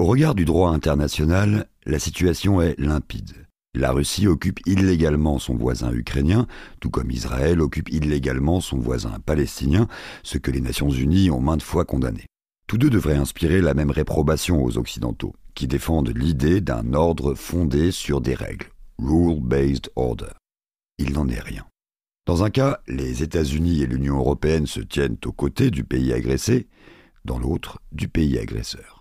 Au regard du droit international, la situation est limpide. La Russie occupe illégalement son voisin ukrainien, tout comme Israël occupe illégalement son voisin palestinien, ce que les Nations Unies ont maintes fois condamné. Tous deux devraient inspirer la même réprobation aux Occidentaux, qui défendent l'idée d'un ordre fondé sur des règles, rule-based order. Il n'en est rien. Dans un cas, les États-Unis et l'Union européenne se tiennent aux côtés du pays agressé, dans l'autre, du pays agresseur.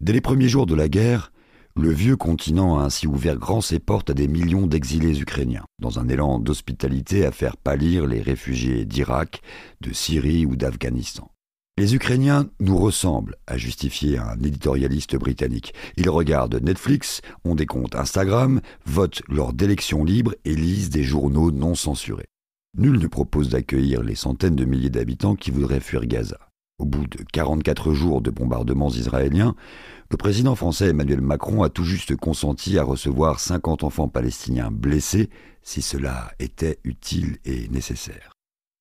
Dès les premiers jours de la guerre, le vieux continent a ainsi ouvert grand ses portes à des millions d'exilés ukrainiens, dans un élan d'hospitalité à faire pâlir les réfugiés d'Irak, de Syrie ou d'Afghanistan. Les Ukrainiens nous ressemblent, a justifié un éditorialiste britannique. Ils regardent Netflix, ont des comptes Instagram, votent lors d'élections libres et lisent des journaux non censurés. Nul ne propose d'accueillir les centaines de milliers d'habitants qui voudraient fuir Gaza. Au bout de 44 jours de bombardements israéliens, le président français Emmanuel Macron a tout juste consenti à recevoir 50 enfants palestiniens blessés si cela était utile et nécessaire.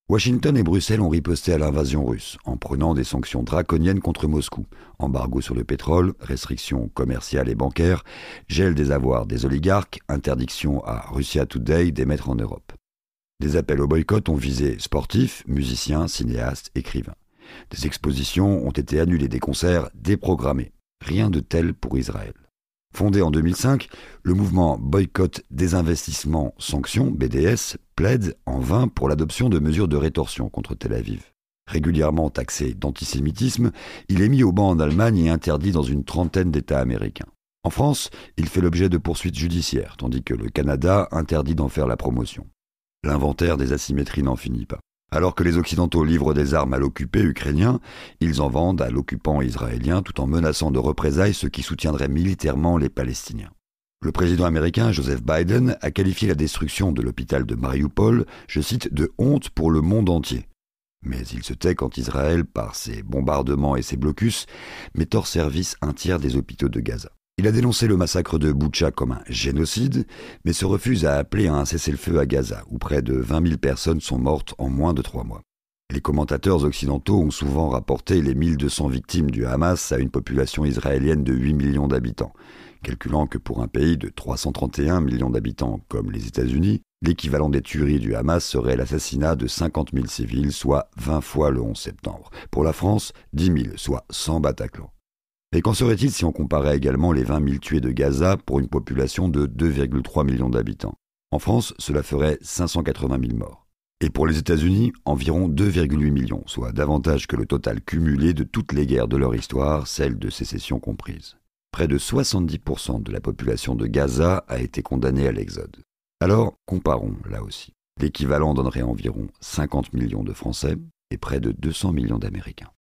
Washington et Bruxelles ont riposté à l'invasion russe en prenant des sanctions draconiennes contre Moscou. Embargo sur le pétrole, restrictions commerciales et bancaires, gel des avoirs des oligarques, interdiction à Russia Today d'émettre en Europe. Des appels au boycott ont visé sportifs, musiciens, cinéastes, écrivains. Des expositions ont été annulées, des concerts déprogrammés. Rien de tel pour Israël. Fondé en 2005, le mouvement Boycott, Désinvestissement, Sanctions, BDS, plaide en vain pour l'adoption de mesures de rétorsion contre Tel Aviv. Régulièrement taxé d'antisémitisme, il est mis au banc en Allemagne et interdit dans une trentaine d'États américains. En France, il fait l'objet de poursuites judiciaires, tandis que le Canada interdit d'en faire la promotion. L'inventaire des asymétries n'en finit pas. Alors que les Occidentaux livrent des armes à l'occupé ukrainien, ils en vendent à l'occupant israélien tout en menaçant de représailles ceux qui soutiendraient militairement les Palestiniens. Le président américain Joseph Biden a qualifié la destruction de l'hôpital de Mariupol, je cite, de honte pour le monde entier. Mais il se tait quand Israël, par ses bombardements et ses blocus, met hors service un tiers des hôpitaux de Gaza. Il a dénoncé le massacre de Boucha comme un génocide, mais se refuse à appeler à un cessez-le-feu à Gaza, où près de 20 000 personnes sont mortes en moins de trois mois. Les commentateurs occidentaux ont souvent rapporté les 1200 victimes du Hamas à une population israélienne de 8 millions d'habitants, calculant que pour un pays de 331 millions d'habitants comme les États-Unis, l'équivalent des tueries du Hamas serait l'assassinat de 50 000 civils, soit 20 fois le 11 septembre. Pour la France, 10 000, soit 100 Bataclan. Et qu'en serait-il si on comparait également les 20 000 tués de Gaza pour une population de 2,3 millions d'habitants En France, cela ferait 580 000 morts. Et pour les États-Unis, environ 2,8 millions, soit davantage que le total cumulé de toutes les guerres de leur histoire, celles de sécession comprises. Près de 70% de la population de Gaza a été condamnée à l'exode. Alors, comparons là aussi. L'équivalent donnerait environ 50 millions de Français et près de 200 millions d'Américains.